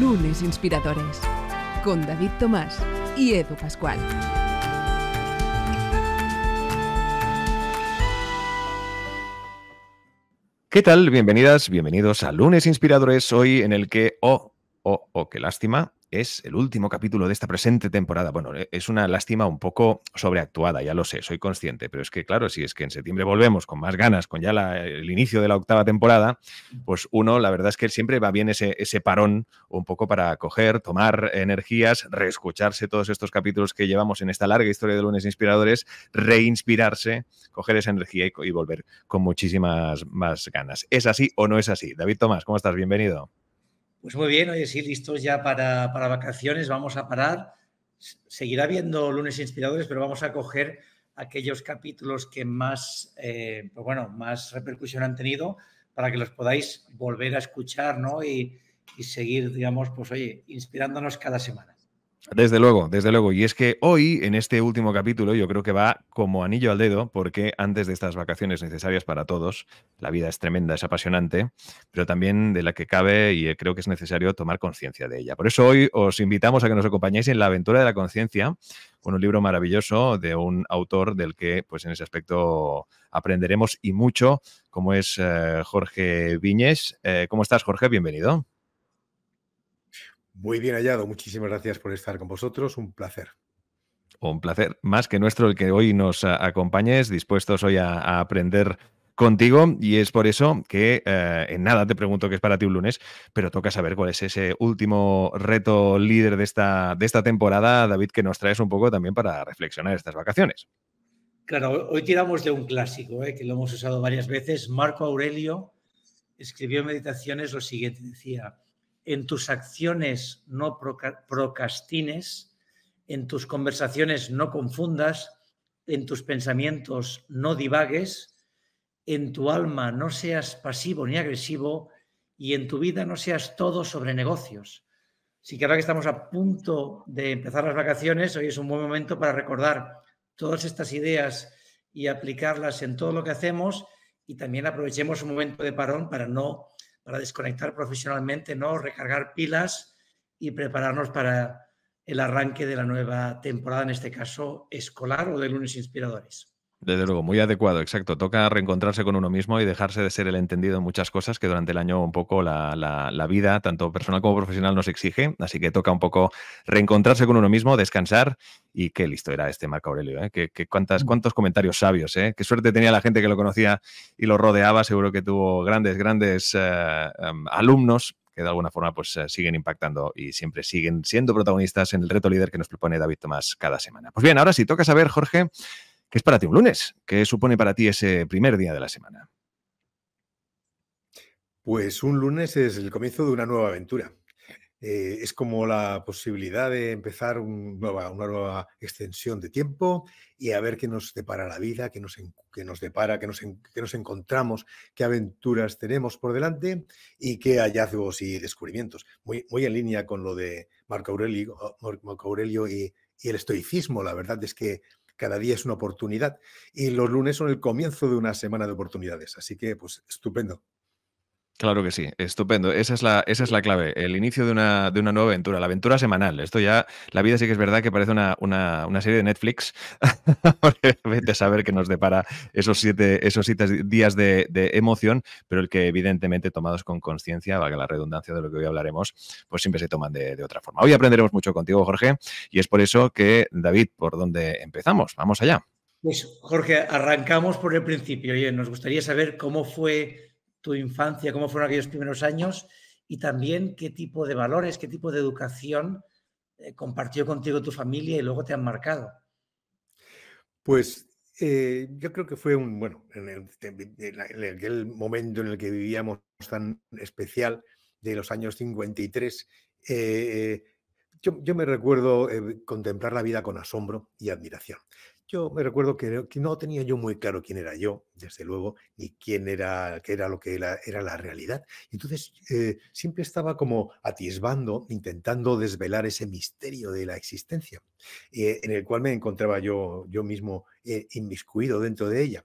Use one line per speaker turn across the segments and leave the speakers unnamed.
Lunes Inspiradores con David Tomás y Edu Pascual. ¿Qué tal? Bienvenidas, bienvenidos a Lunes Inspiradores, hoy en el que, oh, oh, oh, qué lástima, es el último capítulo de esta presente temporada. Bueno, e, es una lástima un poco sobreactuada, ya lo sé, soy consciente, pero es que claro, si es que en septiembre volvemos con más ganas, con ya el inicio de la octava temporada, mm. pues uno, la verdad es que siempre va bien ese, parón un poco para coger, tomar energías, reescucharse todos estos capítulos que llevamos en esta larga historia de lunes inspiradores, reinspirarse, coger esa energía y volver con muchísimas más ganas. ¿Es así o no es así? David Tomás, ¿cómo estás? Bienvenido.
Pues muy bien, oye, sí, listos ya para, vacaciones, vamos a parar. Seguirá viendo lunes inspiradores, pero vamos a coger aquellos capítulos que más, eh, pues bueno, más repercusión han tenido para que los podáis volver a escuchar ¿no? y, y seguir, digamos, pues oye, inspirándonos cada semana.
Desde luego, desde luego. Y es que hoy, en este último capítulo, yo creo que va como anillo al dedo, porque antes de estas vacaciones necesarias para todos, la vida es tremenda, es apasionante, pero también de la que cabe y eh, creo que es necesario tomar conciencia de ella. Por eso hoy os invitamos a que nos acompañéis en la aventura de la conciencia, con un libro maravilloso de un autor del que, pues en ese aspecto, aprenderemos y mucho, como es eh, Jorge Viñes. Eh, ¿Cómo estás, Jorge? Bienvenido.
Muy bien hallado, muchísimas gracias por estar con vosotros, un placer.
Un placer, más que nuestro, el que hoy nos eh, acompañes, dispuestos hoy a, aprender contigo y es por eso que eh, en nada te pregunto qué es para ti un lunes, pero toca saber cuál es ese último reto líder de esta, de esta temporada, David, que nos traes un poco también para reflexionar estas vacaciones.
Claro, hoy tiramos de un clásico eh, que lo hemos usado varias veces. Marco Aurelio escribió en Meditaciones lo siguiente, decía, en tus acciones no procrastines, en tus conversaciones no confundas, en tus pensamientos no divagues, en tu alma no seas pasivo ni agresivo y en tu vida no seas todo sobre negocios. Así que ahora que estamos a punto de empezar las vacaciones, hoy es un buen momento para recordar todas estas ideas y aplicarlas en todo lo que hacemos y también aprovechemos un momento de parón para no para desconectar profesionalmente, ¿no? recargar pilas y prepararnos para el arranque de la nueva temporada, en este caso escolar o de lunes inspiradores.
Desde luego, muy adecuado, exacto. Toca reencontrarse con uno mismo y dejarse de ser el entendido en muchas cosas que durante el año un poco la, vida, tanto personal como profesional, nos exige. Así que toca un poco reencontrarse con uno mismo, descansar y qué listo era este Marco Aurelio. ¿eh? Que, cuántas, mm. cuántos comentarios sabios. ¿eh? Qué suerte tenía la gente que lo conocía y lo rodeaba. Seguro que tuvo grandes, grandes eh, em, alumnos que de alguna forma pues eh, siguen impactando y siempre siguen siendo protagonistas en el reto líder que nos propone David Tomás cada semana. Pues bien, ahora sí, toca saber, Jorge, ¿Qué es para ti un lunes? ¿Qué supone para ti ese primer día de la semana?
Pues un lunes es el comienzo de una nueva aventura. Eh, es como la posibilidad de empezar una nueva extensión de tiempo y a ver qué nos depara la vida, qué nos, nos depara, qué nos, nos encontramos, qué aventuras tenemos por delante y qué hallazgos y descubrimientos. Muy, muy en línea con lo de Marco Aurelio, y el estoicismo. La verdad es que cada día es una oportunidad y los lunes son el comienzo de una semana de oportunidades. Así que, pues, estupendo.
Claro que sí, estupendo. Esa es la, esa es la clave, el inicio de una, de una nueva aventura, la aventura semanal. Esto ya, la vida sí que es verdad que parece una, una, serie de Netflix. de saber que nos depara esos siete, esos siete días de, emoción, pero el que evidentemente tomados con conciencia, valga la redundancia de lo que hoy hablaremos, pues siempre se toman de, otra forma. Hoy aprenderemos mucho contigo, Jorge, y es por eso que, David, ¿por dónde empezamos? Vamos allá. Pues, Jorge, arrancamos por el
principio. Oye, nos gustaría saber cómo fue tu infancia, cómo fueron aquellos primeros años y también qué tipo de valores, qué tipo de educación eh, compartió contigo tu familia y luego te han marcado.
Pues eh, yo creo que fue un, bueno, en, el, aquel momento en el que vivíamos tan especial de los años 53, eh, yo, yo, me recuerdo contemplar la vida con asombro y admiración. Yo me recuerdo que no tenía yo muy claro quién era yo, desde luego, ni quién era, qué era lo que era, era la realidad. Entonces, eh, siempre estaba como atisbando, intentando desvelar ese misterio de la existencia, eh, en el cual me encontraba yo, yo mismo eh, inmiscuido dentro de ella.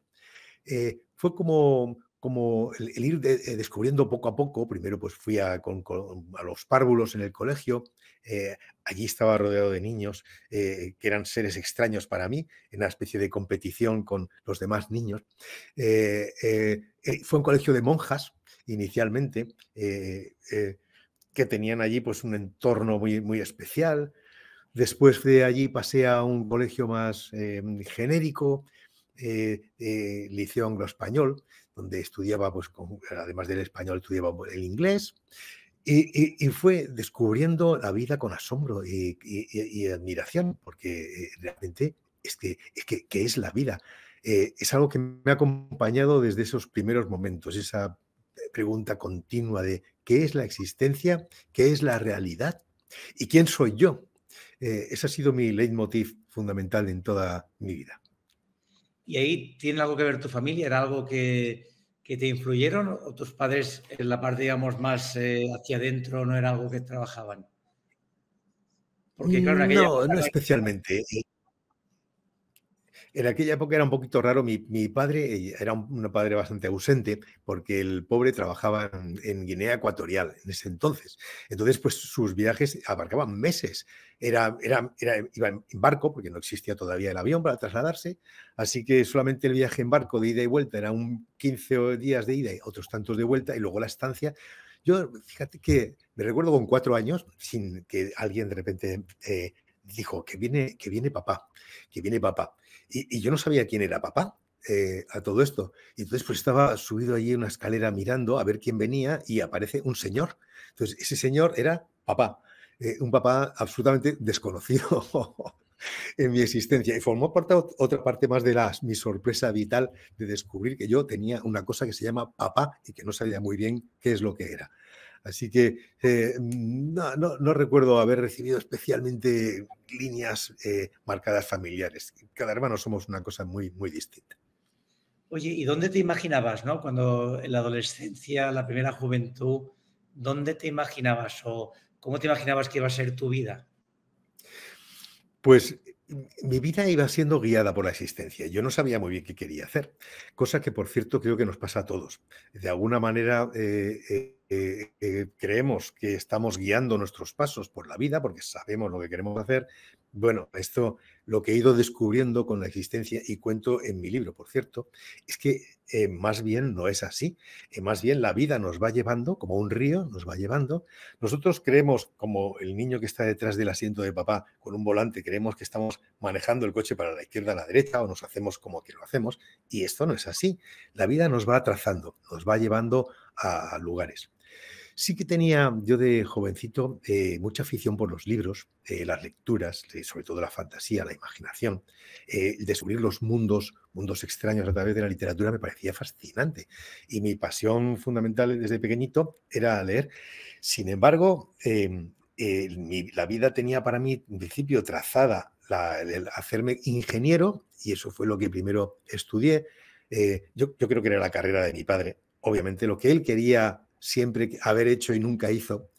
fue como, como el, ir descubriendo poco a poco, primero pues fui a, a los párvulos en el colegio, eh, allí estaba rodeado de niños eh, que eran seres extraños para mí, en una especie de competición con los demás niños. Eh, fue un colegio de monjas inicialmente, que tenían allí pues, un entorno muy, muy especial. Después de allí pasé a un colegio más genérico, liceo anglo-español, donde estudiaba, pues, además del español, estudiaba pues, el inglés. Y, fue descubriendo la vida con asombro y, admiración, porque eh, realmente es que, es que, es la vida. Eh, es algo que me ha acompañado desde esos primeros momentos, esa pregunta continua de qué es la existencia, qué es la realidad y quién soy yo. Eh, ese ha sido mi leitmotiv fundamental en toda mi vida.
¿Y ahí tiene algo que ver tu familia? ¿Era algo que, que te influyeron o tus padres en la parte, digamos, más eh, hacia adentro no era algo que trabajaban? Porque, claro, no, no
especialmente. En aquella época era un poquito raro. Mi, padre eh, era un, padre bastante ausente porque el pobre trabajaba en, Guinea Ecuatorial en ese entonces. Entonces, pues sus viajes abarcaban meses. Era, era, era, iba en barco porque no existía todavía el avión para trasladarse. Así que solamente el viaje en barco de ida y vuelta era un 15 días de ida y otros tantos de vuelta y luego la estancia. Yo, fíjate que me recuerdo con cuatro años, sin que alguien de repente eh, dijo que viene, que viene papá, que viene papá. Y, yo no sabía quién era papá. Eh, a todo esto. Y entonces pues estaba subido allí una escalera mirando a ver quién venía y aparece un señor. Entonces ese señor era papá, eh, un papá absolutamente desconocido en mi existencia. Y formó parte, otra parte más de las mi sorpresa vital de descubrir que yo tenía una cosa que se llama papá y que no sabía muy bien qué es lo que era. Así que eh, mm, no, recuerdo haber recibido especialmente líneas eh, marcadas familiares. Cada hermano somos una cosa muy, muy distinta.
Oye, ¿y dónde te imaginabas, Cuando en la adolescencia, la primera juventud, ¿dónde te imaginabas o cómo te imaginabas que iba a ser tu vida?
Pues mi vida iba siendo guiada por la existencia. Yo no sabía muy bien qué quería hacer, cosa que, por cierto, creo que nos pasa a todos. De alguna manera eh, eh, eh, creemos que estamos guiando nuestros pasos por la vida porque sabemos lo que queremos hacer, bueno, esto lo que he ido descubriendo con la existencia y cuento en mi libro, por cierto, es que eh, más bien no es así. Eh, más bien la vida nos va llevando, como un río nos va llevando. Nosotros creemos, como el niño que está detrás del asiento de papá con un volante, creemos que estamos manejando el coche para la izquierda, a la derecha, o nos hacemos como que lo hacemos. Y esto no es así. La vida nos va trazando, nos va llevando a lugares sí que tenía yo de jovencito eh, mucha afición por los libros, eh, las lecturas, eh, sobre todo la fantasía, la imaginación. el descubrir los mundos, mundos extraños a través de la literatura me parecía fascinante. Y mi pasión fundamental desde pequeñito era leer. Sin embargo, la vida tenía para mí, en principio, trazada el hacerme ingeniero, y eso fue lo que primero estudié. Yo, yo creo que era la carrera de mi padre, obviamente lo que él quería siempre haber hecho y nunca hizo.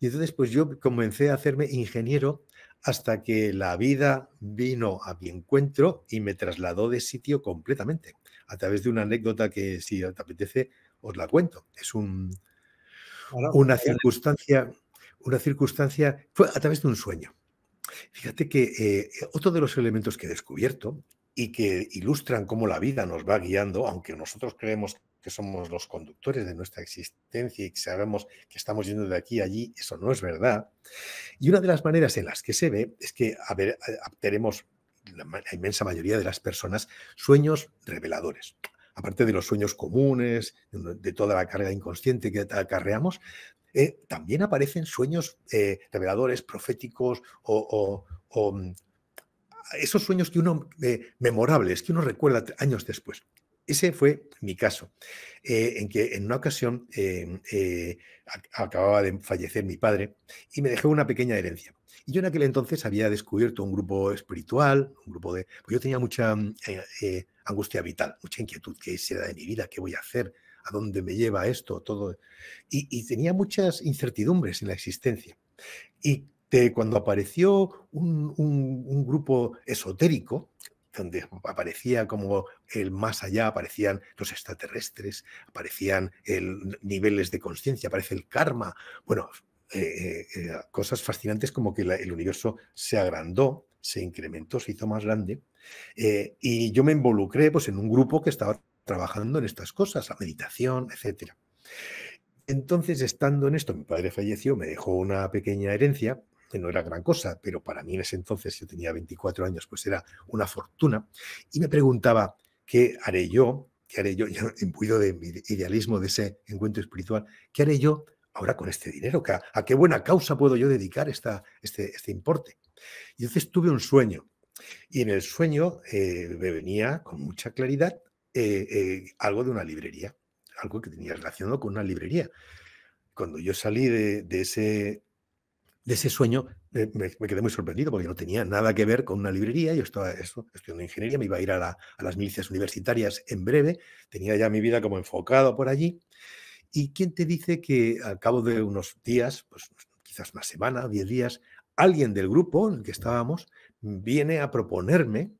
Y entonces pues yo comencé a hacerme ingeniero hasta que la vida vino a mi encuentro y me trasladó de sitio completamente, a través de una anécdota que si te apetece os la cuento. Es un, una circunstancia, una circunstancia, fue a través de un sueño. Fíjate que eh, otro de los elementos que he descubierto y que ilustran cómo la vida nos va guiando, aunque nosotros creemos que somos los conductores de nuestra existencia y que sabemos que estamos yendo de aquí a allí, eso no es verdad. Y una de las maneras en las que se ve es que a tenemos la, inmensa mayoría de las personas sueños reveladores. Aparte de los sueños comunes, de toda la carga inconsciente que acarreamos, eh, también aparecen sueños eh, reveladores, proféticos o, mm, esos sueños que uno eh, memorables que uno recuerda años después. Ese fue mi caso, eh, en que en una ocasión eh, eh, acababa de fallecer mi padre y me dejó una pequeña herencia. Y yo en aquel entonces había descubierto un grupo espiritual, un grupo de... Pues yo tenía mucha mm, angustia vital, mucha inquietud, qué será de mi vida, qué voy a hacer, a dónde me lleva esto, todo. Y, tenía muchas incertidumbres en la existencia. Y cuando apareció un grupo esotérico, donde aparecía como el más allá, aparecían los extraterrestres, aparecían el, niveles de conciencia, aparece el karma. Bueno, eh, eh, eh, cosas fascinantes como que el universo se agrandó, se incrementó, se hizo más grande. y yo me involucré pues, en un grupo que estaba trabajando en estas cosas, la meditación, etc. Entonces, estando en esto, mi padre falleció, me dejó una pequeña herencia no era gran cosa, pero para mí en ese entonces, yo tenía 24 años, pues era una fortuna, y me preguntaba, ¿qué haré yo? ¿Qué haré yo? yo imbuido de mi idealismo, de ese encuentro espiritual, ¿qué haré yo ahora con este dinero? ¿A qué buena causa puedo yo dedicar esta, este, este importe? Y entonces tuve un sueño, y en el sueño eh, me venía con mucha claridad eh, eh, algo de una librería, algo que tenía relacionado con una librería. Cuando yo salí de ese de ese sueño eh, me, quedé muy sorprendido porque no tenía nada que ver con una librería. Yo estaba eso, estudiando ingeniería, me iba a ir a, la, a, las milicias universitarias en breve, tenía ya mi vida como enfocado por allí. ¿Y quién te dice que al cabo de unos días, pues quizás una semana, diez días, alguien del grupo en el que estábamos viene a proponerme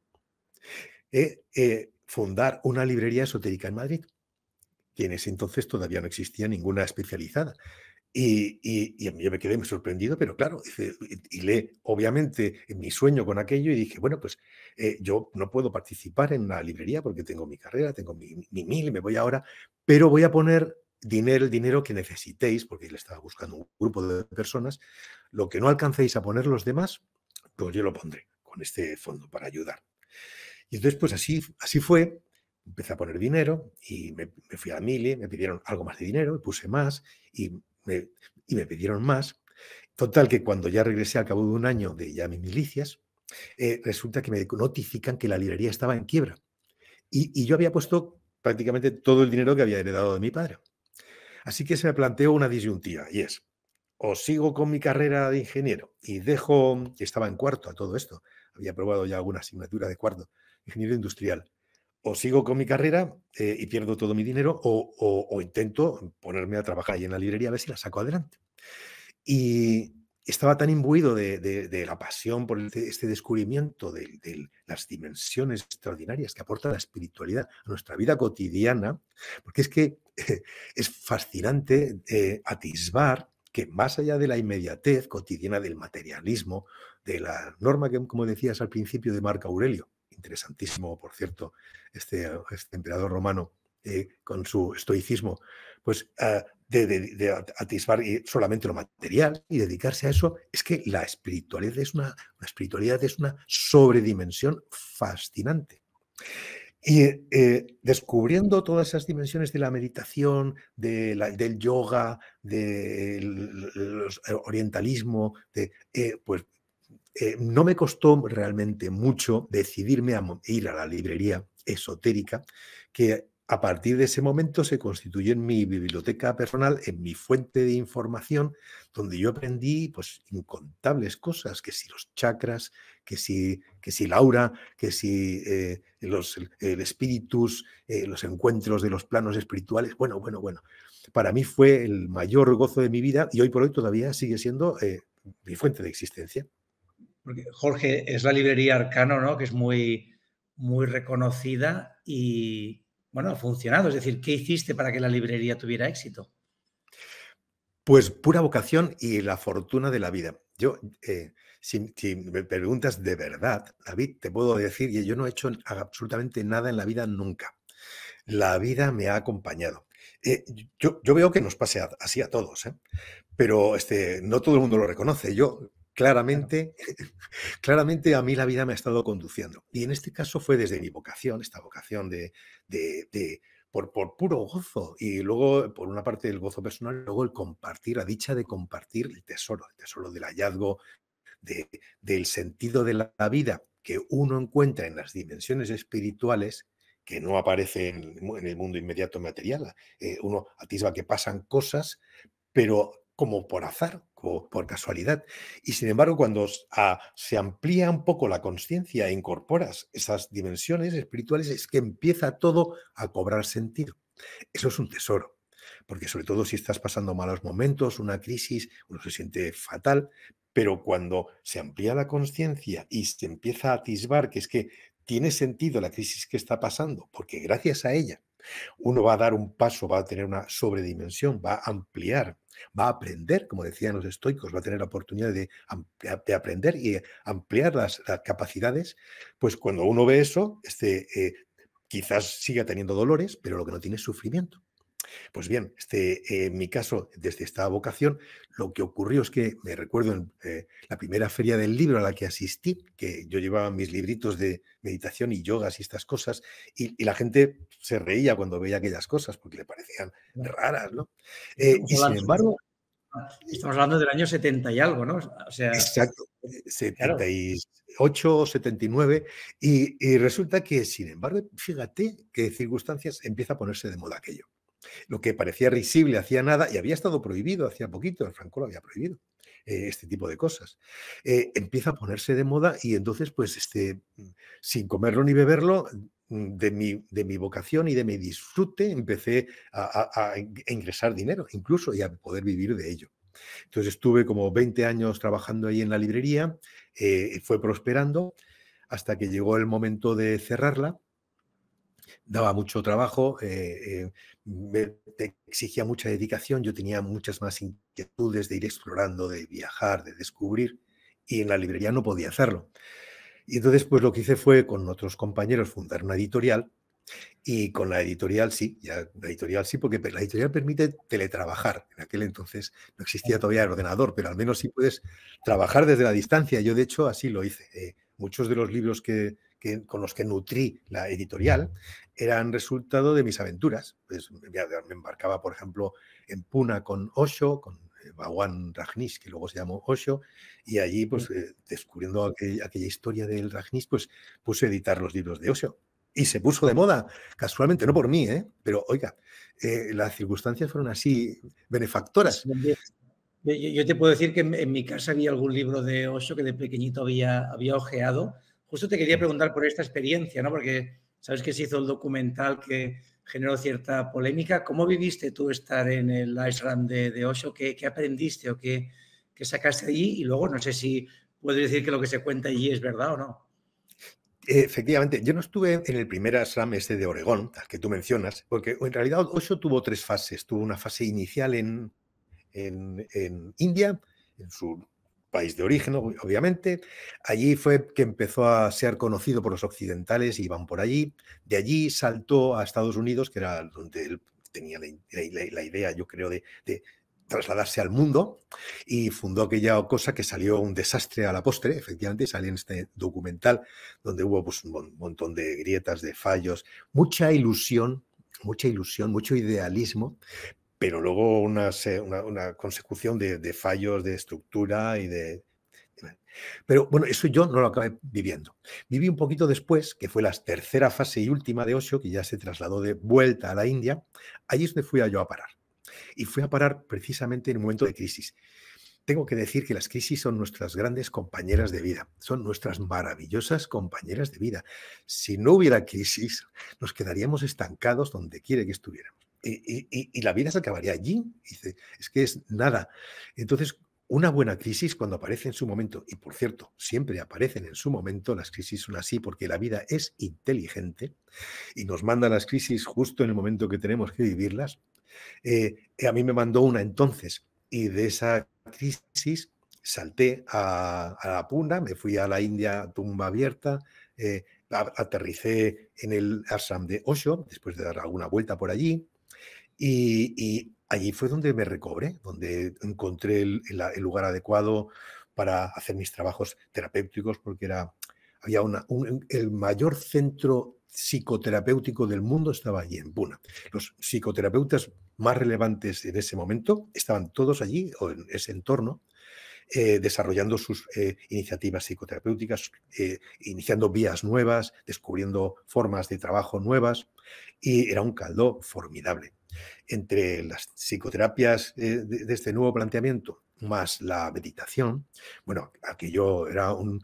eh, eh, fundar una librería esotérica en Madrid? que en ese entonces todavía no existía ninguna especializada. Y, yo me quedé muy sorprendido, pero claro, y le obviamente en mi sueño con aquello y dije, bueno, pues eh, yo no puedo participar en la librería porque tengo mi carrera, tengo mi, mi mil me voy ahora, pero voy a poner dinero, el dinero que necesitéis, porque le estaba buscando un grupo de personas, lo que no alcancéis a poner los demás, pues yo lo pondré con este fondo para ayudar. Y entonces, pues así, así fue, empecé a poner dinero y me, fui a la mili, me pidieron algo más de dinero, puse más y y me pidieron más. Total, que cuando ya regresé al cabo de un año de ya mis milicias, eh, resulta que me notifican que la librería estaba en quiebra. Y, yo había puesto prácticamente todo el dinero que había heredado de mi padre. Así que se me planteó una disyuntiva y es, o sigo con mi carrera de ingeniero y dejo, que estaba en cuarto a todo esto, había probado ya alguna asignatura de cuarto, ingeniero industrial, o sigo con mi carrera eh, y pierdo todo mi dinero, o, intento ponerme a trabajar ahí en la librería a ver si la saco adelante. Y estaba tan imbuido de, la pasión por este, este descubrimiento de, las dimensiones extraordinarias que aporta la espiritualidad a nuestra vida cotidiana, porque es que es fascinante eh, atisbar que más allá de la inmediatez cotidiana del materialismo, de la norma que, como decías al principio, de Marco Aurelio, interesantísimo, por cierto, este, este emperador romano eh, con su estoicismo, pues ah, de, atisbar solamente lo material y dedicarse a eso, es que la espiritualidad es una, espiritualidad es una sobredimensión fascinante. Y eh, descubriendo todas esas dimensiones de la meditación, del yoga, del orientalismo, de, eh, pues eh, no me costó realmente mucho decidirme a ir a la librería esotérica, que a partir de ese momento se constituyó en mi biblioteca personal, en mi fuente de información, donde yo aprendí pues, incontables cosas, que si los chakras, que si, que si la aura, que si eh, los, el espíritus, eh, los encuentros de los planos espirituales. Bueno, bueno, bueno. Para mí fue el mayor gozo de mi vida y hoy por hoy todavía sigue siendo mi fuente de existencia
porque Jorge es la librería Arcano, ¿no? Que es muy, muy reconocida y, bueno, ha funcionado. Es decir, ¿qué hiciste para que la librería tuviera éxito?
Pues pura vocación y la fortuna de la vida. Yo, eh, si, me preguntas de verdad, David, te puedo decir que yo no he hecho absolutamente nada en la vida nunca. La vida me ha acompañado. Eh, yo, veo que nos pase así a todos, ¿eh? pero este, no todo el mundo lo reconoce. Yo Claramente, claramente a mí la vida me ha estado conduciendo. Y en este caso fue desde mi vocación, esta vocación de, por, puro gozo. Y luego, por una parte, el gozo personal, luego el compartir, la dicha de compartir el tesoro, el tesoro del hallazgo, del sentido de la vida que uno encuentra en las dimensiones espirituales que no aparece en, el mundo inmediato material. Eh, uno atisba que pasan cosas, pero como por azar, como por casualidad. Y sin embargo, cuando ah, se amplía un poco la conciencia e incorporas esas dimensiones espirituales, es que empieza todo a cobrar sentido. Eso es un tesoro, porque sobre todo si estás pasando malos momentos, una crisis, uno se siente fatal, pero cuando se amplía la conciencia y se empieza a atisbar que es que tiene sentido la crisis que está pasando, porque gracias a ella uno va a dar un paso, va a tener una sobredimensión, va a ampliar, va a aprender, como decían los estoicos, va a tener la oportunidad de, aprender y ampliar las, capacidades. Pues cuando uno ve eso, este, eh, quizás siga teniendo dolores, pero lo que no tiene es sufrimiento. Pues bien, este, eh, en mi caso, desde esta vocación, lo que ocurrió es que me recuerdo en eh, la primera feria del libro a la que asistí, que yo llevaba mis libritos de meditación y yogas y estas cosas, y, la gente se reía cuando veía aquellas cosas porque le parecían
raras, ¿no? Eh, y sin embargo... Ah, estamos hablando del año 70 y algo, ¿no?
sea, Exacto, 78, 79, y, y resulta que, sin embargo, fíjate qué circunstancias empieza a ponerse de moda aquello. Lo que parecía risible hacía nada y había estado prohibido hacía poquito, el Franco lo había prohibido, eh, este tipo de cosas. Eh, empieza a ponerse de moda y entonces, pues, este, sin comerlo ni beberlo, mm, de mi, de mi vocación y de mi disfrute empecé a, ingresar dinero, incluso, y a poder vivir de ello. Entonces estuve como 20 años trabajando ahí en la librería, eh, fue prosperando hasta que llegó el momento de cerrarla. Daba mucho trabajo, me, te exigía mucha dedicación, yo tenía muchas más inquietudes de ir explorando, de viajar, de descubrir, y en la librería no podía hacerlo. Y entonces, pues lo que hice fue con otros compañeros fundar una editorial, y con la editorial sí, la editorial sí, porque la editorial permite teletrabajar. En aquel entonces no existía todavía el ordenador, pero al menos sí puedes trabajar desde la distancia. Yo, de hecho, así lo hice. Eh, muchos de los libros que, con los que nutrí la editorial eran resultado de mis aventuras. Pues, me embarcaba, por ejemplo, en Puna con Osho, con eh, Bhagwan Rajneesh, que luego se llamó Osho, y allí, pues, eh, descubriendo aquella historia del Rajneesh, pues puse a editar los libros de Osho. Y se puso de moda, casualmente, no por mí, ¿eh? pero oiga, las circunstancias fueron así benefactoras.
Yo, te puedo decir que en, mi casa había algún libro de Osho que de pequeñito había, había ojeado Justo te quería preguntar por esta experiencia, ¿no? Porque sabes que se hizo el documental que generó cierta polémica. ¿Cómo viviste tú estar en el Ice de, Osho? ¿Qué, aprendiste o qué, sacaste allí? Y luego no sé si puedo decir que lo que se cuenta allí es verdad o no.
Efectivamente, yo no estuve en el primer ashram este de Oregón, al que tú mencionas, porque en realidad Osho tuvo tres fases. Tuvo una fase inicial en, en, en India, en su país de origen, obviamente. Allí fue que empezó a ser conocido por los occidentales y iban por allí. De allí saltó a Estados Unidos, que era donde él tenía la, idea, yo creo, de, trasladarse al mundo y fundó aquella cosa que salió un desastre a la postre, efectivamente, salió en este documental donde hubo pues, un montón de grietas, de fallos, mucha ilusión, mucha ilusión, mucho idealismo, pero luego una, consecución de, fallos de estructura y de... Pero bueno, eso yo no lo acabé viviendo. Viví un poquito después, que fue la tercera fase y última de Osho, que ya se trasladó de vuelta a la India. Allí es donde fui yo a parar. Y fui a parar precisamente en un momento de crisis. Tengo que decir que las crisis son nuestras grandes compañeras de vida, son nuestras maravillosas compañeras de vida. Si no hubiera crisis, nos quedaríamos estancados donde quiere que estuviéramos y, la vida se acabaría allí. Dice, es que es nada. Entonces, una buena crisis cuando aparece en su momento, y por cierto, siempre aparecen en su momento, las crisis son así porque la vida es inteligente y nos manda las crisis justo en el momento que tenemos que vivirlas. Eh, eh, a mí me mandó una entonces y de esa crisis salté a, la puna, me fui a la India tumba abierta, eh, aterricé en el Assam de Osho, después de dar alguna vuelta por allí, y, allí fue donde me recobré, donde encontré el, lugar adecuado para hacer mis trabajos terapéuticos, porque era, había el mayor centro psicoterapéutico del mundo estaba allí, en Puna. Los psicoterapeutas más relevantes en ese momento estaban todos allí, o en ese entorno, eh, desarrollando sus eh, iniciativas psicoterapéuticas, eh, iniciando vías nuevas, descubriendo formas de trabajo nuevas, y era un caldo formidable. Entre las psicoterapias eh, de, este nuevo planteamiento más la meditación, bueno, aquello era un,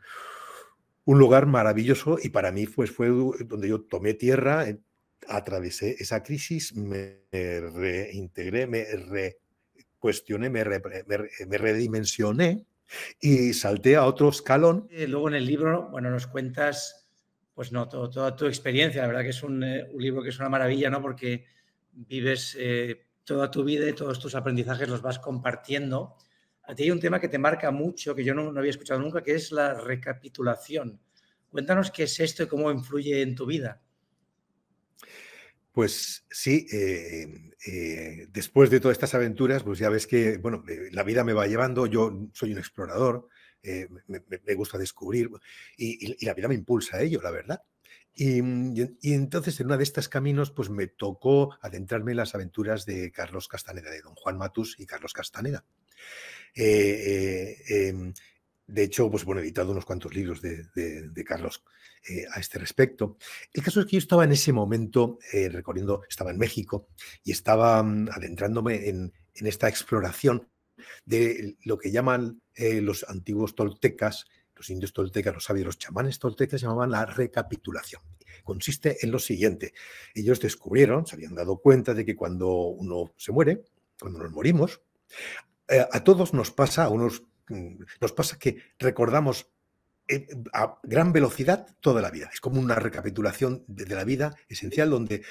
lugar maravilloso y para mí pues, fue donde yo tomé tierra, eh, atravesé esa crisis, me reintegré, me recuestioné, me, redimensioné y salté a otro escalón.
Eh, luego en el libro, bueno, nos cuentas, pues no, toda tu experiencia, la verdad que es un, un libro que es una maravilla, ¿no? Porque vives eh, toda tu vida y todos tus aprendizajes los vas compartiendo. A ti hay un tema que te marca mucho, que yo no, había escuchado nunca, que es la recapitulación. Cuéntanos qué es esto y cómo influye en tu vida.
Pues sí, eh, eh, después de todas estas aventuras, pues ya ves que, bueno, la vida me va llevando, yo soy un explorador, me, gusta descubrir y, la vida me impulsa a ello, la verdad. Mm, y, entonces en una de estas caminos pues me tocó adentrarme en las aventuras de Carlos Castaneda, de don Juan Matus y Carlos Castaneda. Eh, eh, em, de hecho, pues he editado unos cuantos libros de, Carlos eh, a este respecto. El caso es que yo estaba en ese momento recorriendo, estaba en México y estaba mm, adentrándome en esta exploración de lo que llaman los antiguos toltecas los indios toltecas, los sabios, los chamanes toltecas llamaban la recapitulación. Consiste en lo siguiente. Ellos descubrieron, se habían dado cuenta de que cuando uno se muere, cuando nos morimos, eh, a todos nos pasa, a unos, mm, nos pasa que recordamos eh, a gran velocidad toda la vida. Es como una recapitulación de, la vida esencial donde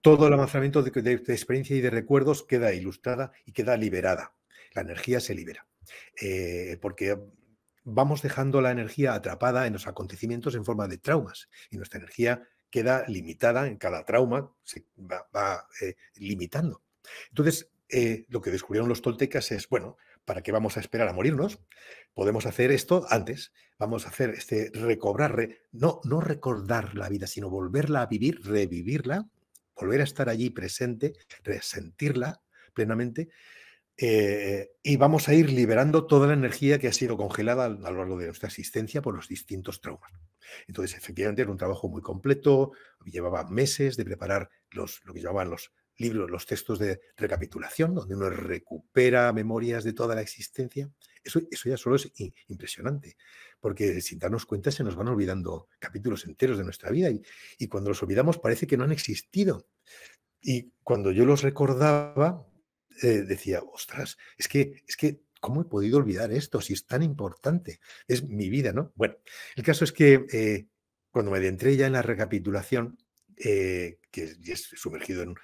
todo el almacenamiento de, experiencia y de recuerdos queda ilustrada y queda liberada. La energía se libera. Eh, porque vamos dejando la energía atrapada en los acontecimientos en forma de traumas y nuestra energía queda limitada en cada trauma, se va, eh, limitando. Entonces, eh, lo que descubrieron los toltecas es, bueno, ¿para qué vamos a esperar a morirnos? Podemos hacer esto antes, vamos a hacer este recobrar, no, no recordar la vida, sino volverla a vivir, revivirla, volver a estar allí presente, resentirla plenamente eh, y vamos a ir liberando toda la energía que ha sido congelada a lo largo de nuestra existencia por los distintos traumas. Entonces, efectivamente, era un trabajo muy completo, llevaba meses de preparar los, lo que llamaban los libros, los textos de recapitulación, donde uno recupera memorias de toda la existencia. Eso, eso ya solo es impresionante, porque sin darnos cuenta se nos van olvidando capítulos enteros de nuestra vida y, y cuando los olvidamos parece que no han existido. Y cuando yo los recordaba, eh, decía, ostras, es que, es que, ¿cómo he podido olvidar esto si es tan importante? Es mi vida, ¿no? Bueno, el caso es que eh, cuando me adentré ya en la recapitulación, eh, que es, sumergido en,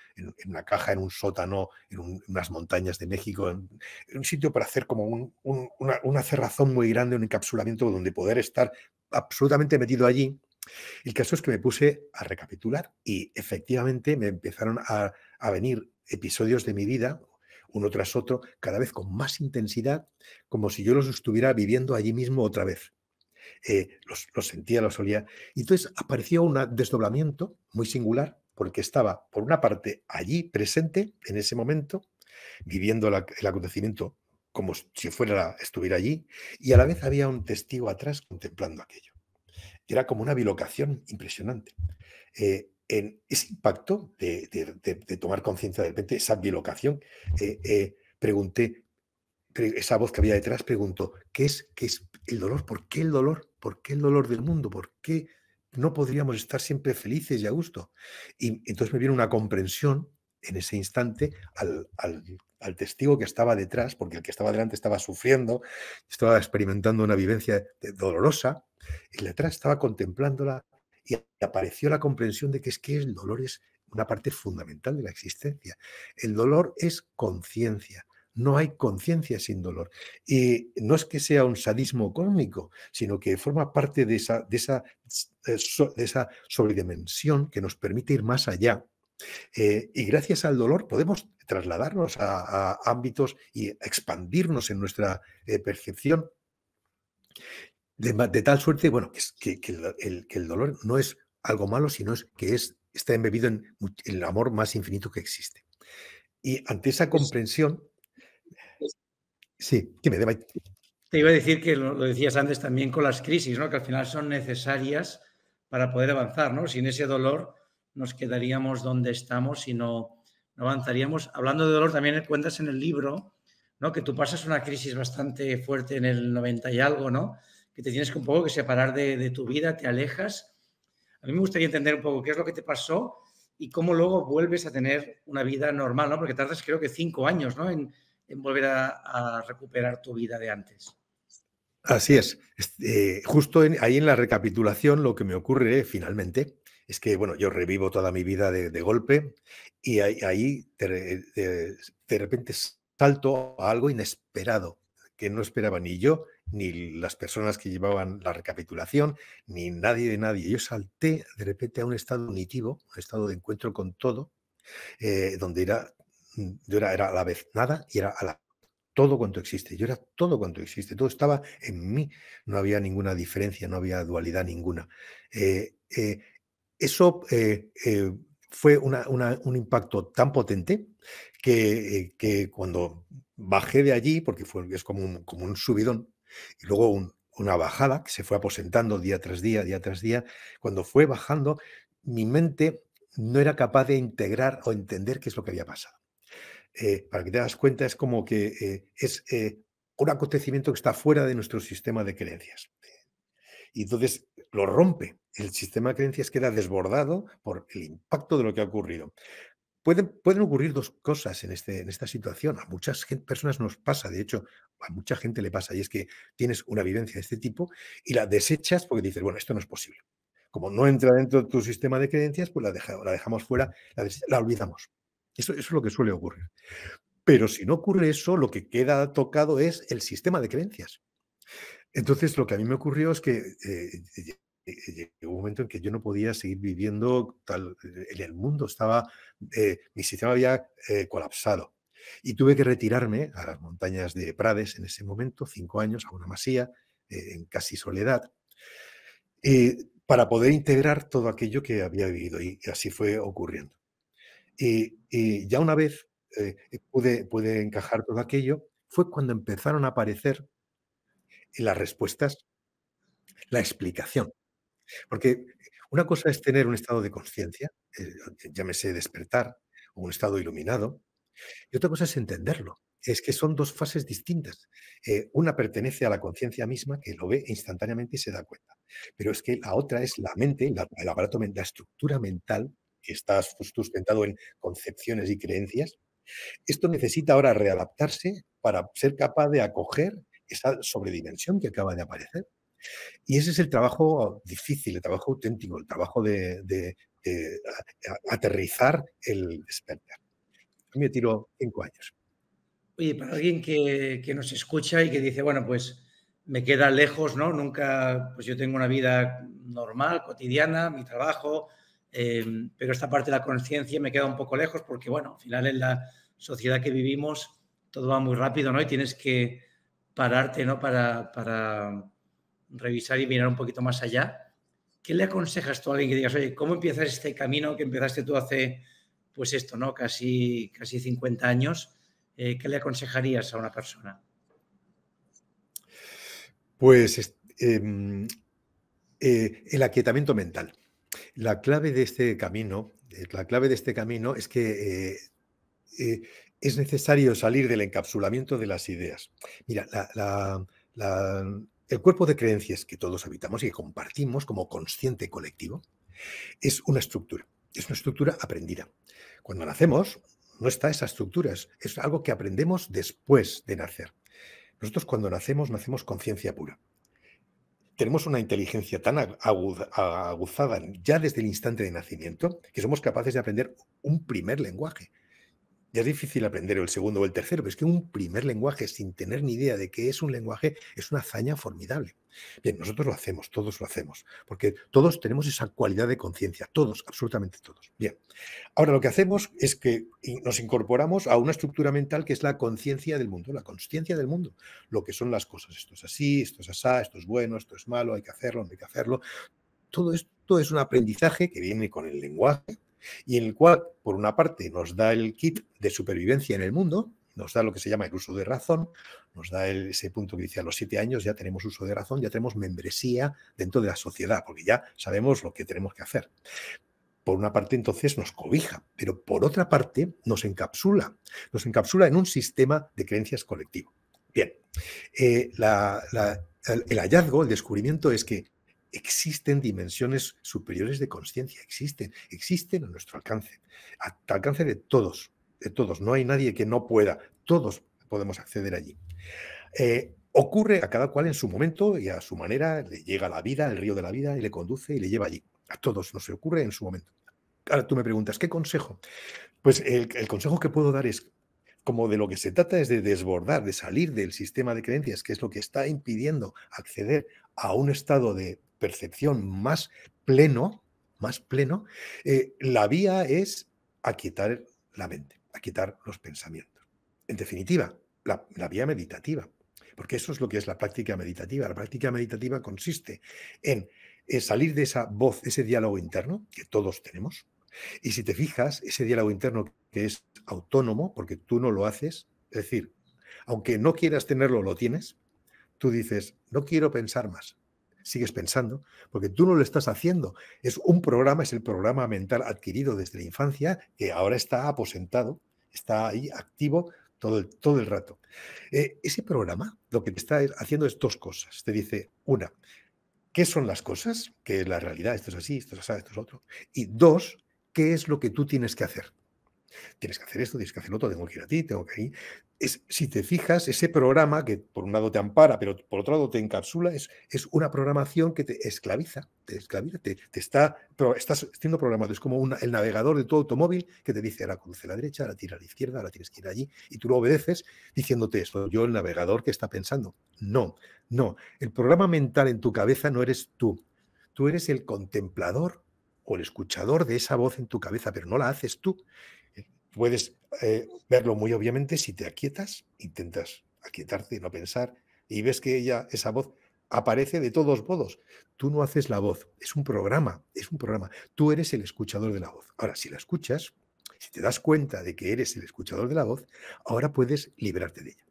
una caja, en un sótano, en, unas montañas de México, en, un sitio para hacer como una, una, cerrazón muy grande, un encapsulamiento donde poder estar absolutamente metido allí. El caso es que me puse a recapitular y efectivamente me empezaron a, a venir episodios de mi vida, uno tras otro, cada vez con más intensidad, como si yo los estuviera viviendo allí mismo otra vez. Eh, los, sentía, los olía. Y entonces apareció un desdoblamiento muy singular, porque estaba, por una parte, allí presente, en ese momento, viviendo el acontecimiento como si fuera estuviera allí, y a la vez había un testigo atrás contemplando aquello. Era como una bilocación impresionante. Eh, en ese impacto de, tomar conciencia de repente, esa bilocación, eh, eh, pregunté, esa voz que había detrás preguntó, ¿qué es, ¿qué es el dolor? ¿Por qué el dolor? ¿Por qué el dolor del mundo? ¿Por qué no podríamos estar siempre felices y a gusto? Y entonces me viene una comprensión en ese instante al, testigo que estaba detrás, porque el que estaba delante estaba sufriendo, estaba experimentando una vivencia dolorosa, y la detrás estaba contemplándola y apareció la comprensión de que es que el dolor es una parte fundamental de la existencia. El dolor es conciencia. No hay conciencia sin dolor. Y no es que sea un sadismo cósmico, sino que forma parte de esa, de esa, eh, de esa sobredimensión que nos permite ir más allá. Eh, y gracias al dolor podemos trasladarnos a, ámbitos y expandirnos en nuestra eh, percepción. De, tal suerte, bueno, que, que, el, que, el, dolor no es algo malo, sino es que es, está embebido en, el amor más infinito que existe. Y ante esa comprensión, sí, dime, deba...
Te iba a decir que lo, decías antes también con las crisis, ¿no? que al final son necesarias para poder avanzar. ¿no? Sin ese dolor nos quedaríamos donde estamos y no, avanzaríamos. Hablando de dolor, también cuentas en el libro ¿no? que tú pasas una crisis bastante fuerte en el 90 y algo, ¿no? que te tienes que un poco que separar de, tu vida, te alejas. A mí me gustaría entender un poco qué es lo que te pasó y cómo luego vuelves a tener una vida normal, ¿no? Porque tardas creo que cinco años, ¿no? En, volver a, recuperar tu vida de antes.
Así es. Este, eh, justo ahí en la recapitulación lo que me ocurre eh, finalmente es que, bueno, yo revivo toda mi vida de, golpe y ahí, eh, de repente salto a algo inesperado que no esperaba ni yo ni las personas que llevaban la recapitulación, ni nadie de nadie. Yo salté de repente a un estado unitivo, un estado de encuentro con todo, eh, donde era, mm, yo era, a la vez nada y era a la todo cuanto existe. Yo era todo cuanto existe, todo estaba en mí. No había ninguna diferencia, no había dualidad ninguna. Eh, eh, eso fue un impacto tan potente que, cuando bajé de allí, porque fue, es como como un subidón, y luego una bajada que se fue aposentando día tras día, día tras día. Cuando fue bajando, mi mente no era capaz de integrar o entender qué es lo que había pasado. Eh, para que te das cuenta, es como que eh, es eh, un acontecimiento que está fuera de nuestro sistema de creencias. Y entonces lo rompe. El sistema de creencias queda desbordado por el impacto de lo que ha ocurrido. Pueden, ocurrir dos cosas en, este, en esta situación. A muchas personas nos pasa, de hecho, a mucha gente le pasa, y es que tienes una vivencia de este tipo y la desechas porque dices, bueno, esto no es posible. Como no entra dentro de tu sistema de creencias, pues la, la dejamos fuera, la, olvidamos. Eso, es lo que suele ocurrir. Pero si no ocurre eso, lo que queda tocado es el sistema de creencias. Entonces, lo que a mí me ocurrió es que eh, eh, eh, llegó un momento en que yo no podía seguir viviendo eh, en el mundo, estaba, mi sistema había colapsado. Y tuve que retirarme a las montañas de Prades en ese momento, cinco años, a una masía, en casi soledad, para poder integrar todo aquello que había vivido. Y así fue ocurriendo. Y, ya una vez pude encajar todo aquello, fue cuando empezaron a aparecer las respuestas, la explicación porque una cosa es tener un estado de conciencia, eh, llámese despertar, o un estado iluminado, y otra cosa es entenderlo. Es que son dos fases distintas. Eh, una pertenece a la conciencia misma, que lo ve instantáneamente y se da cuenta. Pero es que la otra es la mente, la, el aparato, la estructura mental, que está sustentado en concepciones y creencias. Esto necesita ahora readaptarse para ser capaz de acoger esa sobredimensión que acaba de aparecer. Y ese es el trabajo difícil, el trabajo auténtico, el trabajo de, aterrizar el despertar. A mí me tiró cinco años.
Oye, para alguien que, nos escucha y que dice, bueno, pues me queda lejos, ¿no? Nunca, pues yo tengo una vida normal, cotidiana, mi trabajo, eh, pero esta parte de la conciencia me queda un poco lejos porque, bueno, al final en la sociedad que vivimos todo va muy rápido, ¿no? Y tienes que pararte, ¿no? Para, para revisar y mirar un poquito más allá. ¿Qué le aconsejas tú a alguien que digas, oye, ¿cómo empiezas este camino que empezaste tú hace, pues esto, ¿no? Casi, casi 50 años. Eh, ¿Qué le aconsejarías a una persona?
Pues em, eh, el aquietamiento mental. La clave de este camino, eh, la clave de este camino es que es necesario salir del encapsulamiento de las ideas. Mira, la, el cuerpo de creencias que todos habitamos y que compartimos como consciente colectivo es una estructura, es una estructura aprendida. Cuando nacemos, no está esa estructura, es algo que aprendemos después de nacer. Nosotros cuando nacemos, nacemos conciencia pura. Tenemos una inteligencia tan aguzada ya desde el instante de nacimiento que somos capaces de aprender un primer lenguaje, ya es difícil aprender el segundo o el tercero, pero es que un primer lenguaje sin tener ni idea de qué es un lenguaje es una hazaña formidable. Bien, nosotros lo hacemos, todos lo hacemos, porque todos tenemos esa cualidad de conciencia, todos, absolutamente todos. Bien, ahora lo que hacemos es que nos incorporamos a una estructura mental que es la conciencia del mundo, la conciencia del mundo, lo que son las cosas, esto es así, esto es así, esto es bueno, esto es malo, hay que hacerlo, no hay que hacerlo. Todo esto es un aprendizaje que viene con el lenguaje, y en el cual, por una parte, nos da el kit de supervivencia en el mundo, nos da lo que se llama el uso de razón, nos da ese punto que dice a los siete años ya tenemos uso de razón, ya tenemos membresía dentro de la sociedad, porque ya sabemos lo que tenemos que hacer. Por una parte, entonces, nos cobija, pero por otra parte, nos encapsula, nos encapsula en un sistema de creencias colectivo. Bien, eh, el hallazgo, el descubrimiento es que existen dimensiones superiores de conciencia, existen, existen a nuestro alcance, al alcance de todos, de todos, no hay nadie que no pueda, todos podemos acceder allí. Eh, ocurre a cada cual en su momento y a su manera, le llega la vida, el río de la vida, y le conduce y le lleva allí. A todos nos ocurre en su momento. Ahora tú me preguntas, ¿qué consejo? Pues el consejo que puedo dar es, como de lo que se trata es de desbordar, de salir del sistema de creencias, que es lo que está impidiendo acceder a un estado de percepción más pleno, más pleno, eh, la vía es aquietar la mente, aquietar los pensamientos. En definitiva, la vía meditativa, porque eso es lo que es la práctica meditativa. La práctica meditativa consiste en eh, salir de esa voz, ese diálogo interno que todos tenemos. Y si te fijas, ese diálogo interno que es autónomo, porque tú no lo haces, es decir, aunque no quieras tenerlo, lo tienes, tú dices, no quiero pensar más, sigues pensando, porque tú no lo estás haciendo. Es un programa, es el programa mental adquirido desde la infancia que ahora está aposentado, está ahí activo todo el, todo el rato. Eh, ese programa lo que te está haciendo es dos cosas. Te dice, una, ¿qué son las cosas? ¿Qué es la realidad? Esto es así, esto es así, esto es otro. Y dos, ¿qué es lo que tú tienes que hacer? Tienes que hacer esto, tienes que hacer otro, tengo que ir a ti, tengo que ir. Es, si te fijas, ese programa que por un lado te ampara, pero por otro lado te encapsula, es, es una programación que te esclaviza, te esclaviza, te, está, estás siendo programado. Es como el navegador de tu automóvil que te dice, ahora cruce a la derecha, ahora tira a la izquierda, ahora tienes que ir allí, y tú lo obedeces diciéndote esto. Yo, el navegador, que está pensando? No, no. El programa mental en tu cabeza no eres tú. Tú eres el contemplador o el escuchador de esa voz en tu cabeza, pero no la haces tú puedes eh, verlo muy obviamente si te aquietas, intentas aquietarte, no pensar, y ves que ella, esa voz aparece de todos modos. Tú no haces la voz, es un programa, es un programa. Tú eres el escuchador de la voz. Ahora, si la escuchas, si te das cuenta de que eres el escuchador de la voz, ahora puedes liberarte de ella.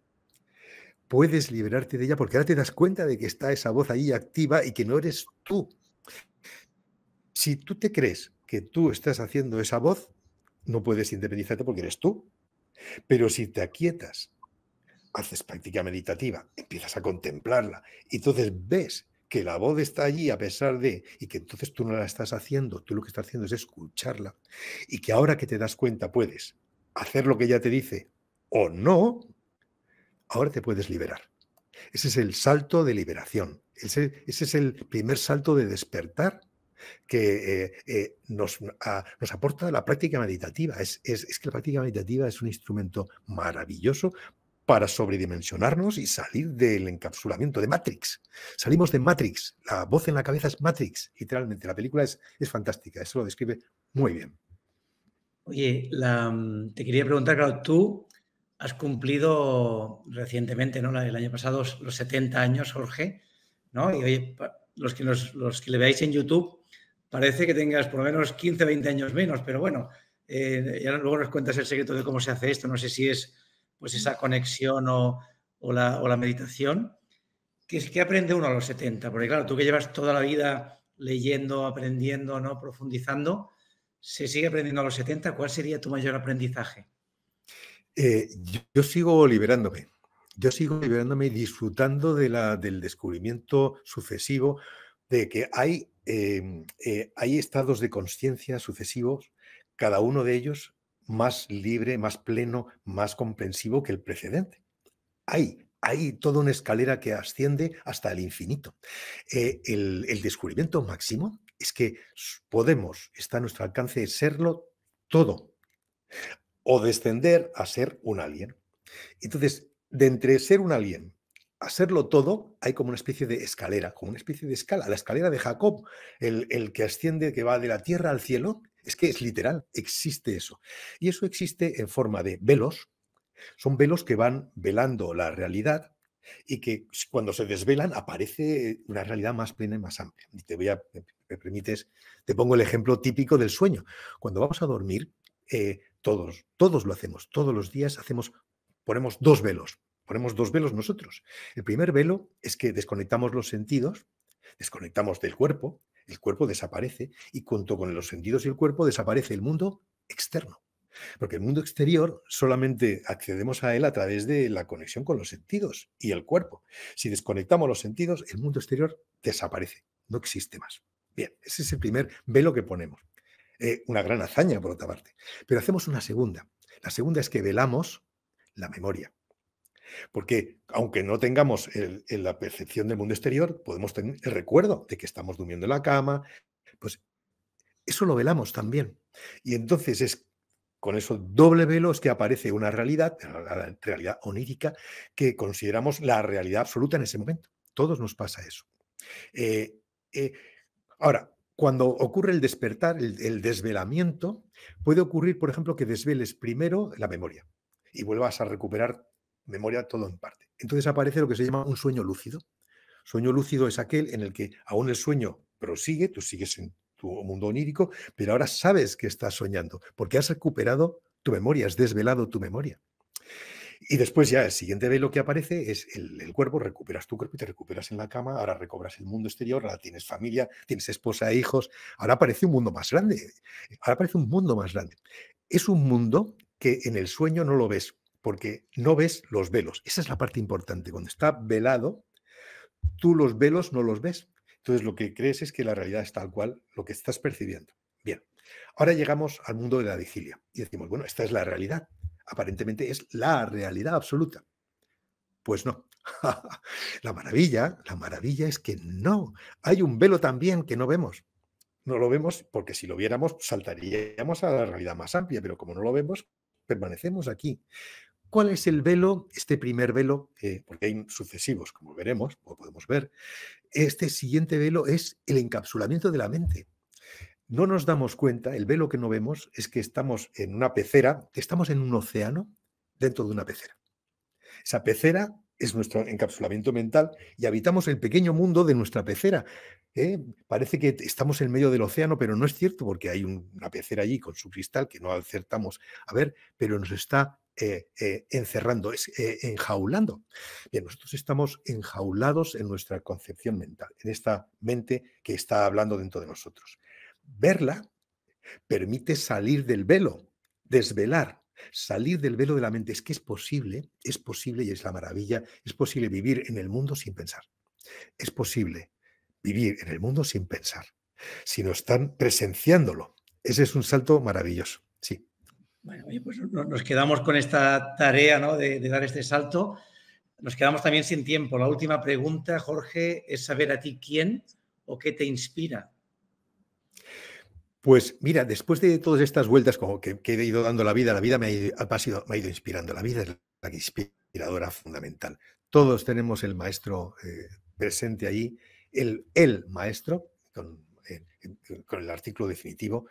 Puedes liberarte de ella porque ahora te das cuenta de que está esa voz ahí activa y que no eres tú. Si tú te crees que tú estás haciendo esa voz, no puedes independizarte porque eres tú. Pero si te aquietas, haces práctica meditativa, empiezas a contemplarla y entonces ves que la voz está allí a pesar de, y que entonces tú no la estás haciendo, tú lo que estás haciendo es escucharla, y que ahora que te das cuenta puedes hacer lo que ella te dice o no, ahora te puedes liberar. Ese es el salto de liberación, ese, ese es el primer salto de despertar que eh, eh, ah, nos, aporta la práctica meditativa. Es, que la práctica meditativa es un instrumento maravilloso para sobredimensionarnos y salir del encapsulamiento de Matrix. Salimos de Matrix. La voz en la cabeza es Matrix, literalmente. La película es, fantástica. Eso lo describe
muy bien. Oye, mm, te quería preguntar, claro, tú has cumplido recientemente, ¿no? El año pasado los 70 años, Jorge, ¿no? Y oye, los que, los que le veáis en YouTube, parece que tengas por lo menos 15, 20 años menos, pero bueno, eh, ya luego nos cuentas el secreto de cómo se hace esto, no sé si es pues esa conexión o, la, meditación. ¿Qué, que aprende uno a los 70? Porque claro, tú que llevas toda la vida leyendo, aprendiendo, ¿no? profundizando, ¿se sigue aprendiendo a los 70? ¿Cuál sería tu mayor aprendizaje?
Eh, yo, sigo liberándome yo sigo liberándome y disfrutando de la, del descubrimiento sucesivo de que hay Em, eh, hay estados de conciencia sucesivos, cada uno de ellos más libre, más pleno, más comprensivo que el precedente. Hay, hay toda una escalera que asciende hasta el infinito. Eh, el, el descubrimiento máximo es que podemos, está a nuestro alcance, serlo todo o descender a ser un alien. Entonces, de entre ser un alien hacerlo todo, hay como una especie de escalera, como una especie de escala, la escalera de Jacob, el, que asciende, que va de la tierra al cielo, es que es literal, existe eso. Y eso existe en forma de velos, son velos que van velando la realidad y que cuando se desvelan aparece una realidad más plena y más amplia. Y te voy a, me permites, te pongo el ejemplo típico del sueño. Cuando vamos a dormir, eh, todos, todos lo hacemos, todos los días hacemos, ponemos dos velos, Ponemos dos velos nosotros. El primer velo es que desconectamos los sentidos, desconectamos del cuerpo, el cuerpo desaparece y junto con los sentidos y el cuerpo desaparece el mundo externo. Porque el mundo exterior solamente accedemos a él a través de la conexión con los sentidos y el cuerpo. Si desconectamos los sentidos, el mundo exterior desaparece, no existe más. Bien, ese es el primer velo que ponemos. Eh, una gran hazaña, por otra parte. Pero hacemos una segunda. La segunda es que velamos la memoria. Porque aunque no tengamos la percepción del mundo exterior, podemos tener el recuerdo de que estamos durmiendo en la cama. Pues eso lo velamos también. Y entonces es con eso doble velo que aparece una realidad, la realidad onírica, que consideramos la realidad absoluta en ese momento. Todos nos pasa eso. Eh, eh, ahora, cuando ocurre el despertar, el, desvelamiento, puede ocurrir, por ejemplo, que desveles primero la memoria y vuelvas a recuperar memoria todo en parte. Entonces aparece lo que se llama un sueño lúcido. Sueño lúcido es aquel en el que aún el sueño prosigue, tú sigues en tu mundo onírico, pero ahora sabes que estás soñando, porque has recuperado tu memoria, has desvelado tu memoria. Y después ya el siguiente lo que aparece es el, cuerpo, recuperas tu cuerpo y te recuperas en la cama, ahora recobras el mundo exterior, ahora tienes familia, tienes esposa e hijos, ahora aparece un mundo más grande, ahora aparece un mundo más grande. Es un mundo que en el sueño no lo ves, porque no ves los velos. Esa es la parte importante. Cuando está velado, tú los velos no los ves. Entonces lo que crees es que la realidad es tal cual lo que estás percibiendo. Bien, ahora llegamos al mundo de la vigilia y decimos, bueno, esta es la realidad. Aparentemente es la realidad absoluta. Pues no. la maravilla, la maravilla es que no. Hay un velo también que no vemos. No lo vemos porque si lo viéramos saltaríamos a la realidad más amplia, pero como no lo vemos, permanecemos aquí ¿Cuál es el velo? Este primer velo, eh, porque hay sucesivos, como veremos o podemos ver, este siguiente velo es el encapsulamiento de la mente. No nos damos cuenta, el velo que no vemos es que estamos en una pecera, estamos en un océano dentro de una pecera. Esa pecera es nuestro encapsulamiento mental y habitamos el pequeño mundo de nuestra pecera. ¿eh? Parece que estamos en medio del océano, pero no es cierto porque hay una pecera allí con su cristal que no acertamos a ver, pero nos está eh, eh, encerrando, es, eh, enjaulando. Bien, nosotros estamos enjaulados en nuestra concepción mental, en esta mente que está hablando dentro de nosotros. Verla permite salir del velo, desvelar, salir del velo de la mente. Es que es posible, es posible y es la maravilla, es posible vivir en el mundo sin pensar. Es posible vivir en el mundo sin pensar, si no están presenciándolo. Ese es un salto maravilloso, sí.
Bueno, pues nos quedamos con esta tarea de, dar este salto. Nos quedamos también sin tiempo. La última pregunta, Jorge, es saber a ti quién o qué te inspira.
Pues mira, después de todas estas vueltas como que, he ido dando la vida, la vida me ha, ido, me ha ido inspirando. La vida es la inspiradora fundamental. Todos tenemos el maestro eh, presente allí, el, el maestro, con eh, el artículo definitivo,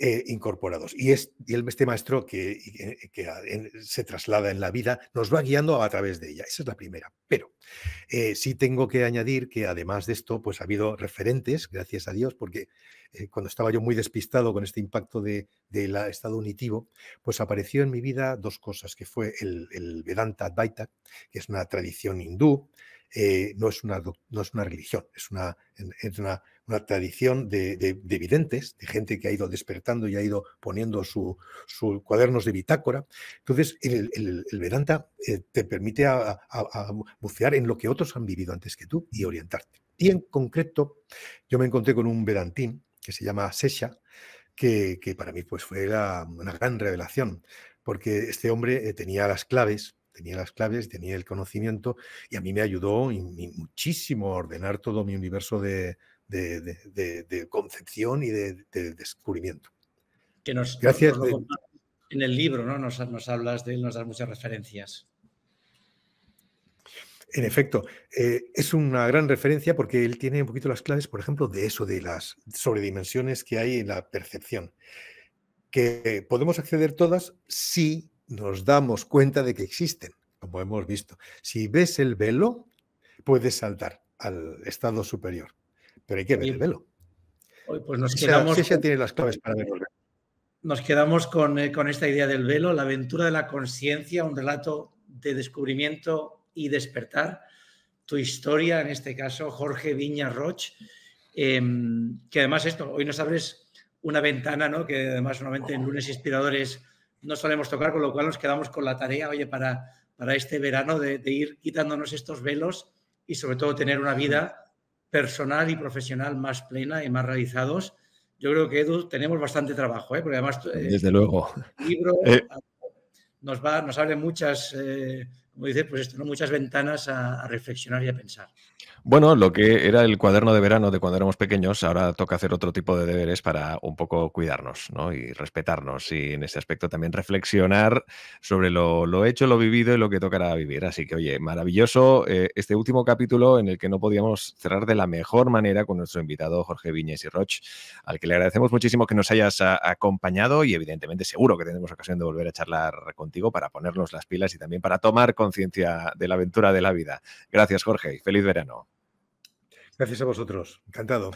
eh, incorporados. Y, es, y el, este maestro que, se traslada en la vida nos va guiando a, través de ella. Esa es la primera. Pero eh, sí tengo que añadir que además de esto, pues ha habido referentes, gracias a Dios, porque eh, cuando estaba yo muy despistado con este impacto del de, estado unitivo, pues apareció en mi vida dos cosas, que fue el, el Vedanta Advaita, que es una tradición hindú, eh, no, es una, no es una religión, es una, es una, una tradición de, de, de, videntes, de gente que ha ido despertando y ha ido poniendo sus cuadernos de bitácora. Entonces, el, el, Vedanta eh, te permite a, bucear en lo que otros han vivido antes que tú y orientarte. Y en concreto, yo me encontré con un Vedantín que se llama Sesha, que, que para mí pues, fue una gran revelación, porque este hombre eh, tenía las claves tenía las claves, tenía el conocimiento y a mí me ayudó muchísimo a ordenar todo mi universo de, concepción y de, descubrimiento.
Que nos, Gracias. Eh. en el libro ¿no? Nos, hablas de él, nos das muchas referencias.
En efecto, eh, es una gran referencia porque él tiene un poquito las claves, por ejemplo, de eso, de las sobredimensiones que hay en la percepción. Que podemos acceder todas si nos damos cuenta de que existen, como hemos visto. Si ves el velo, puedes saltar al estado superior, pero hay que ver el velo.
Hoy pues nos quedamos...
tiene las claves para verlo.
Nos quedamos eh, con, esta idea del velo, la aventura de la conciencia, un relato de descubrimiento y despertar. Tu historia, en este caso, Jorge Viña Roch, em, que además esto, hoy nos abres una ventana, ¿no? que además normalmente en lunes inspiradores no solemos tocar, con lo cual nos quedamos con la tarea, oye, para, para este verano de, ir quitándonos estos velos y sobre todo tener una vida personal y profesional más plena y más realizados. Yo creo que Edu tenemos bastante trabajo, ¿eh? porque además eh,
desde luego eh,
nos va, nos abre muchas como dice, pues esto, ¿no? muchas ventanas a, reflexionar y a pensar.
Bueno, lo que era el cuaderno de verano de cuando éramos pequeños, ahora toca hacer otro tipo de deberes para un poco cuidarnos y respetarnos y en ese aspecto también reflexionar sobre lo, hecho, lo vivido y lo que tocará vivir. Así que, oye, maravilloso eh, este último capítulo en el que no podíamos cerrar de la mejor manera con nuestro invitado Jorge Viñez y Roch, al que le agradecemos muchísimo que nos hayas acompañado y evidentemente seguro que tendremos ocasión de volver a charlar contigo para ponernos las pilas y también para tomar con conciencia de la aventura de la vida. Gracias, Jorge, y feliz verano.
Gracias a vosotros, encantado.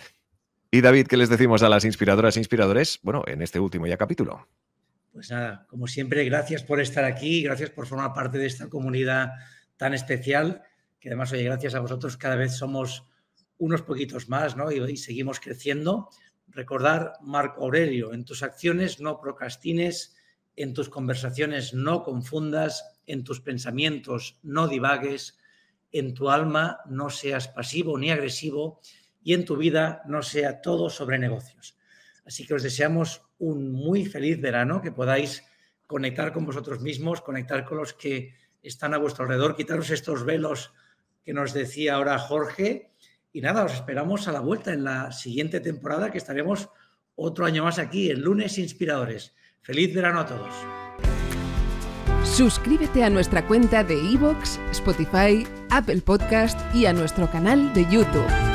Y David, ¿qué les decimos a las inspiradoras e inspiradores? Bueno, en este último ya capítulo.
Pues nada, como siempre, gracias por estar aquí, gracias por formar parte de esta comunidad tan especial, que además, oye, gracias a vosotros cada vez somos unos poquitos más, ¿no? Y, y seguimos creciendo. Recordar, Marco Aurelio, en tus acciones no procrastines, en tus conversaciones no confundas, en tus pensamientos no divagues, en tu alma no seas pasivo ni agresivo y en tu vida no sea todo sobre negocios. Así que os deseamos un muy feliz verano, que podáis conectar con vosotros mismos, conectar con los que están a vuestro alrededor, quitaros estos velos que nos decía ahora Jorge. Y nada, os esperamos a la vuelta en la siguiente temporada, que estaremos otro año más aquí, el lunes Inspiradores. Feliz verano a todos.
Suscríbete a nuestra cuenta de iVoox, Spotify, Apple Podcast y a nuestro canal de YouTube.